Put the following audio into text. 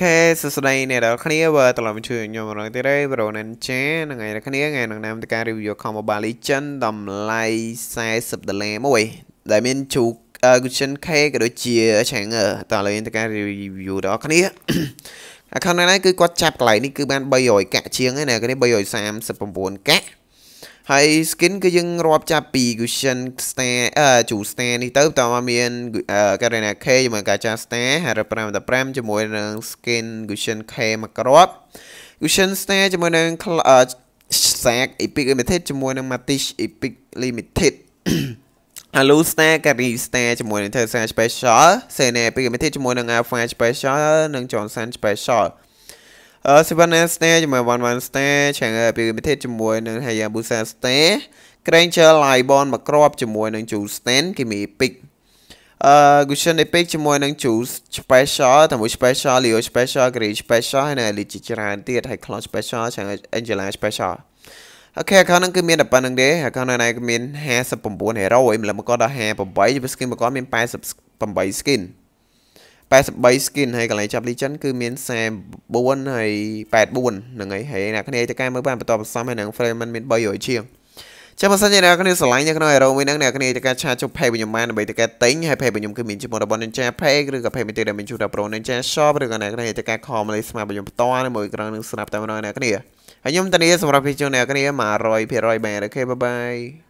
ខេសួស្តីអ្នកនរគ្នាបើត្រឡប់មកជួយខ្ញុំរងទៀតហើយប្រូណែនចាហ្នឹងហើយអ្នកគ្នាថ្ងៃនឹងតាមការ review Combo Mobile Legend តម្លៃ40ដុល្លារមួយដែលមាន ជូ Cushion K ក៏ដូចជា Changer តោះឥឡូវតាមការ review ដល់គ្នា account នេះគឺគាត់ចាប់កន្លែងនេះគឺបាន300កាក់ជាងហើយណាគ្នា339កាក់ហើយ skin គឺយើងរាប់ចាប់ពី Gusion Star អឺ Chu Star នេះទៅតើមាន Garena K ជាមួយ Gacha Star 5515ជាមួយនឹង skin Gusion K មួយគ្រាប់ Gusion Star ជាមួយនឹង Sack Epic Limited ជាមួយនឹង Matish Epic Limited Hello Star Gary Star ជាមួយនឹង Tersa Special Sena Epic Limited ជាមួយនឹង Alpha Special និង Johnson Special Seven Stay ជាមួយ One One Stay ឆាំងពីប្រទេសជាមួយនឹង Hayabusa Stay Granger Libon មកក្របជាមួយនឹង Jules Stand គីមី Pick អឺ Gusion Epic ជាមួយនឹង Jules Special តែមួយ Special Leo Special Green Special ហើយនៅ Elite ជាច្រើនទៀតហើយ Cloud Special ឆាំង Angela Special អូខេ account ហ្នឹងគឺមានតែប៉ុណ្្នឹងទេ account នៅណែគឺមាន59 hero ហើយម្លឹមមកដល់58ជាមួយ skin មកគាត់មាន88 skin 83 skin ហើយកន្លែងចាប់ legend គឺមាន44ហើយ84ហ្នឹងហើយហើយអ្នកគ្នាទៅកែមើលបានបន្តបន្សំហើយនឹង frame មិនមាន300ជាងចាំបើសិនជាអ្នកគ្នាស្រឡាញ់នៅក្នុង Hero មួយហ្នឹងអ្នកគ្នាទៅកែឆាចុះ page របស់ខ្ញុំបានដើម្បីទៅកែទិញហើយ page របស់ខ្ញុំគឺមានជាមួយរបស់ Ninja Page ឬក៏ page មួយទៀតដែលមានជួយដល់ Pro Ninja Shop ឬក៏អ្នកគ្នាទៅកែ call មកលេខស្មាតរបស់ខ្ញុំផ្ទាល់មួយក្រងនឹងស្នាប់តែម្ដងអ្នកគ្នាហើយខ្ញុំធានាសម្រាប់ពីជួនអ្នកគ្នា100%បានអូខេបាយបាយ